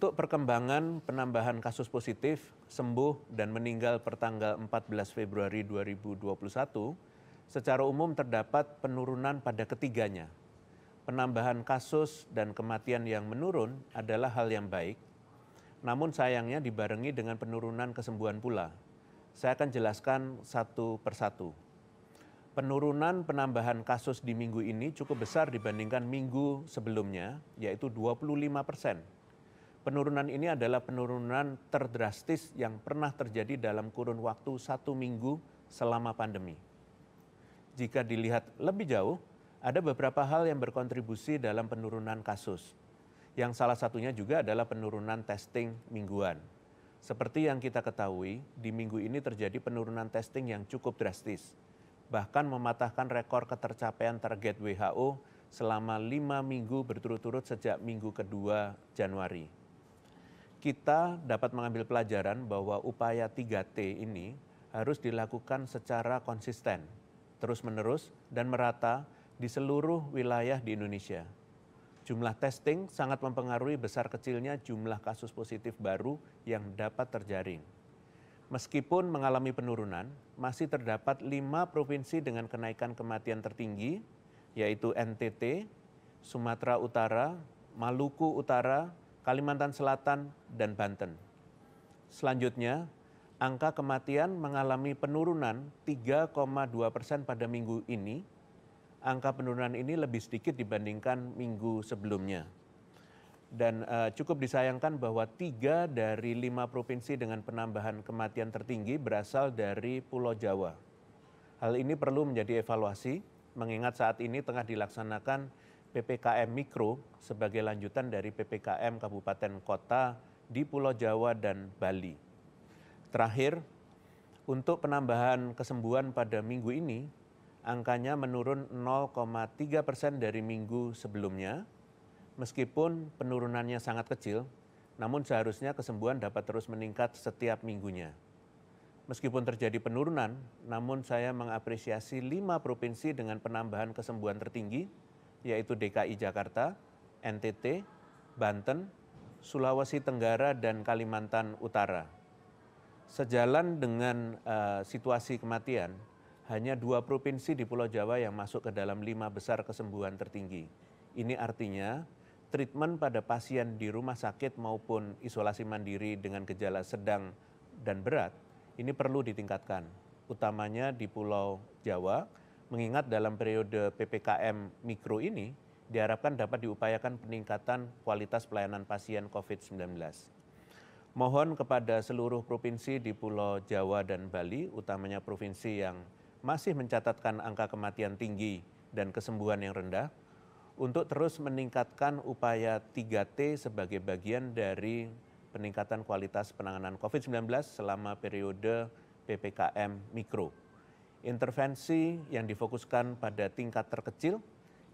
untuk perkembangan penambahan kasus positif, sembuh, dan meninggal per tanggal 14 Februari 2021, secara umum terdapat penurunan pada ketiganya. Penambahan kasus dan kematian yang menurun adalah hal yang baik, namun sayangnya dibarengi dengan penurunan kesembuhan pula. Saya akan jelaskan satu persatu. Penurunan penambahan kasus di minggu ini cukup besar dibandingkan minggu sebelumnya, yaitu 25 persen Penurunan ini adalah penurunan terdrastis yang pernah terjadi dalam kurun waktu satu minggu selama pandemi. Jika dilihat lebih jauh, ada beberapa hal yang berkontribusi dalam penurunan kasus. Yang salah satunya juga adalah penurunan testing mingguan. Seperti yang kita ketahui, di minggu ini terjadi penurunan testing yang cukup drastis, bahkan mematahkan rekor ketercapaian target WHO selama lima minggu berturut-turut sejak minggu kedua Januari kita dapat mengambil pelajaran bahwa upaya 3T ini harus dilakukan secara konsisten, terus-menerus, dan merata di seluruh wilayah di Indonesia. Jumlah testing sangat mempengaruhi besar kecilnya jumlah kasus positif baru yang dapat terjaring. Meskipun mengalami penurunan, masih terdapat lima provinsi dengan kenaikan kematian tertinggi, yaitu NTT, Sumatera Utara, Maluku Utara, Kalimantan Selatan, dan Banten. Selanjutnya, angka kematian mengalami penurunan 3,2 persen pada minggu ini. Angka penurunan ini lebih sedikit dibandingkan minggu sebelumnya. Dan uh, cukup disayangkan bahwa tiga dari lima provinsi dengan penambahan kematian tertinggi berasal dari Pulau Jawa. Hal ini perlu menjadi evaluasi, mengingat saat ini tengah dilaksanakan PPKM Mikro sebagai lanjutan dari PPKM Kabupaten Kota di Pulau Jawa dan Bali. Terakhir, untuk penambahan kesembuhan pada minggu ini, angkanya menurun 0,3 persen dari minggu sebelumnya. Meskipun penurunannya sangat kecil, namun seharusnya kesembuhan dapat terus meningkat setiap minggunya. Meskipun terjadi penurunan, namun saya mengapresiasi lima provinsi dengan penambahan kesembuhan tertinggi, yaitu DKI Jakarta, NTT, Banten, Sulawesi Tenggara, dan Kalimantan Utara. Sejalan dengan uh, situasi kematian, hanya dua provinsi di Pulau Jawa yang masuk ke dalam lima besar kesembuhan tertinggi. Ini artinya treatment pada pasien di rumah sakit maupun isolasi mandiri dengan gejala sedang dan berat ini perlu ditingkatkan, utamanya di Pulau Jawa mengingat dalam periode PPKM mikro ini diharapkan dapat diupayakan peningkatan kualitas pelayanan pasien COVID-19. Mohon kepada seluruh provinsi di Pulau Jawa dan Bali, utamanya provinsi yang masih mencatatkan angka kematian tinggi dan kesembuhan yang rendah, untuk terus meningkatkan upaya 3T sebagai bagian dari peningkatan kualitas penanganan COVID-19 selama periode PPKM mikro. Intervensi yang difokuskan pada tingkat terkecil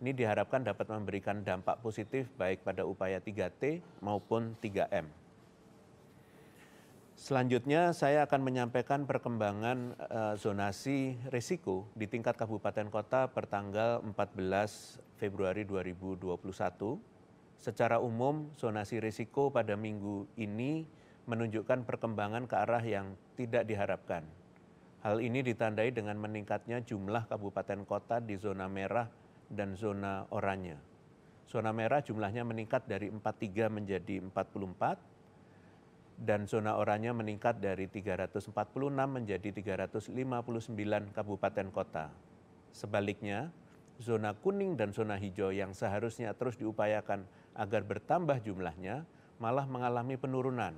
ini diharapkan dapat memberikan dampak positif baik pada upaya 3T maupun 3M. Selanjutnya saya akan menyampaikan perkembangan eh, zonasi risiko di tingkat kabupaten kota per tanggal 14 Februari 2021. Secara umum zonasi risiko pada minggu ini menunjukkan perkembangan ke arah yang tidak diharapkan Hal ini ditandai dengan meningkatnya jumlah kabupaten kota di zona merah dan zona oranye. Zona merah jumlahnya meningkat dari 43 menjadi 44, dan zona oranye meningkat dari 346 menjadi 359 kabupaten kota. Sebaliknya, zona kuning dan zona hijau yang seharusnya terus diupayakan agar bertambah jumlahnya malah mengalami penurunan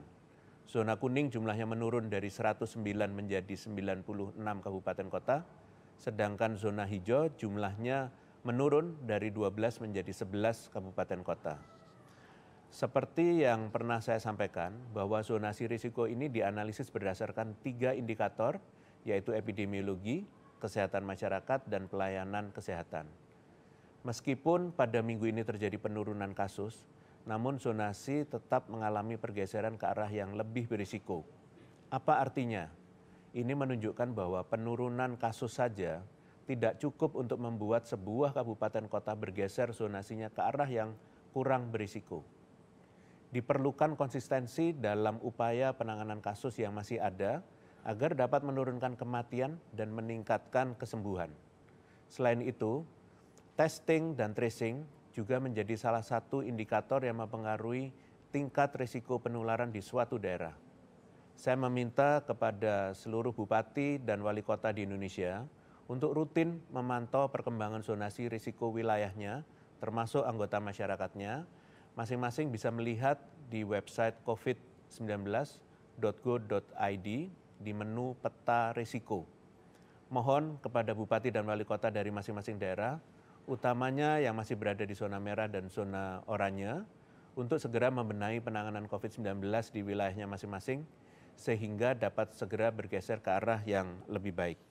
Zona kuning jumlahnya menurun dari 109 menjadi 96 kabupaten kota, sedangkan zona hijau jumlahnya menurun dari 12 menjadi 11 kabupaten kota. Seperti yang pernah saya sampaikan, bahwa zonasi risiko ini dianalisis berdasarkan tiga indikator, yaitu epidemiologi, kesehatan masyarakat, dan pelayanan kesehatan. Meskipun pada minggu ini terjadi penurunan kasus, namun zonasi tetap mengalami pergeseran ke arah yang lebih berisiko. Apa artinya? Ini menunjukkan bahwa penurunan kasus saja tidak cukup untuk membuat sebuah kabupaten kota bergeser zonasinya ke arah yang kurang berisiko. Diperlukan konsistensi dalam upaya penanganan kasus yang masih ada agar dapat menurunkan kematian dan meningkatkan kesembuhan. Selain itu, testing dan tracing juga menjadi salah satu indikator yang mempengaruhi tingkat risiko penularan di suatu daerah. Saya meminta kepada seluruh bupati dan wali kota di Indonesia untuk rutin memantau perkembangan zonasi risiko wilayahnya, termasuk anggota masyarakatnya. Masing-masing bisa melihat di website covid19.go.id di menu peta risiko. Mohon kepada bupati dan wali kota dari masing-masing daerah utamanya yang masih berada di zona merah dan zona oranye untuk segera membenahi penanganan COVID-19 di wilayahnya masing-masing sehingga dapat segera bergeser ke arah yang lebih baik.